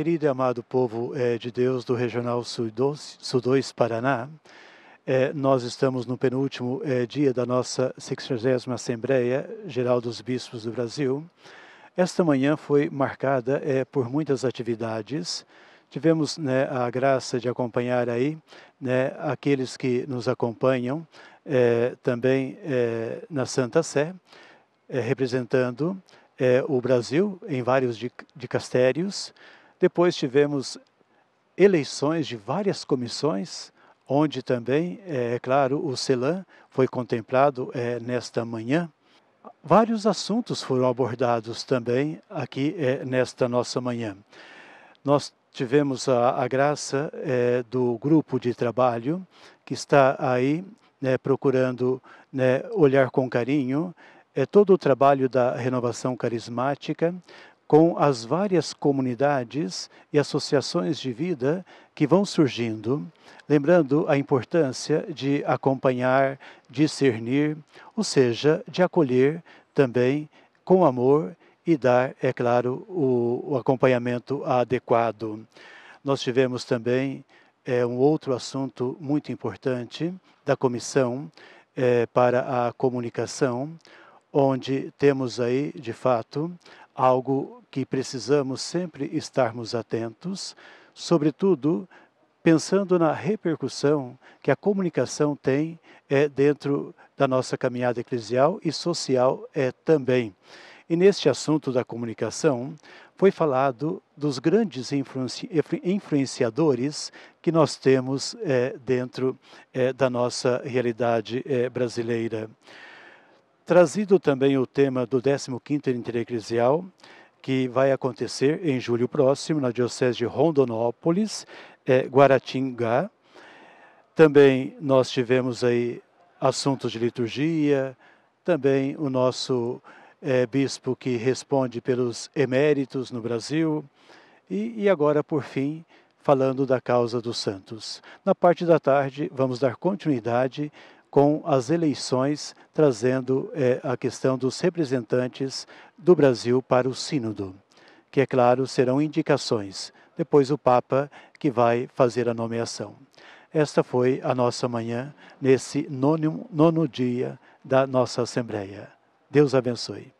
Querido e amado povo é, de Deus do Regional Sul-2 Paraná, é, nós estamos no penúltimo é, dia da nossa 60 Assembleia Geral dos Bispos do Brasil. Esta manhã foi marcada por muitas atividades. Tivemos né, a graça de acompanhar aí né, aqueles que nos acompanham também na Santa Sé, representando o Brasil em vários dicastérios. Depois tivemos eleições de várias comissões, onde também, é, é claro, o CELAM foi contemplado é, nesta manhã. Vários assuntos foram abordados também aqui é, nesta nossa manhã. Nós tivemos a, a graça é, do grupo de trabalho que está aí né, procurando né, olhar com carinho é todo o trabalho da renovação carismática, com as várias comunidades e associações de vida que vão surgindo, lembrando a importância de acompanhar, discernir, ou seja, de acolher também com amor e dar, é claro, o, o acompanhamento adequado. Nós tivemos também é, um outro assunto muito importante da comissão é, para a comunicação, onde temos aí, de fato, algo que precisamos sempre estarmos atentos, sobretudo pensando na repercussão que a comunicação tem é, dentro da nossa caminhada eclesial e social é, também. E neste assunto da comunicação, foi falado dos grandes influenciadores que nós temos é, dentro é, da nossa realidade é, brasileira. Trazido também o tema do 15º Intereclesial, que vai acontecer em julho próximo na Diocese de Rondonópolis, é, Guaratingá. Também nós tivemos aí assuntos de liturgia, também o nosso é, bispo que responde pelos eméritos no Brasil, e, e agora, por fim, falando da causa dos santos. Na parte da tarde, vamos dar continuidade com as eleições, trazendo é, a questão dos representantes do Brasil para o Sínodo, que, é claro, serão indicações. Depois o Papa que vai fazer a nomeação. Esta foi a nossa manhã, nesse nono, nono dia da nossa Assembleia. Deus abençoe.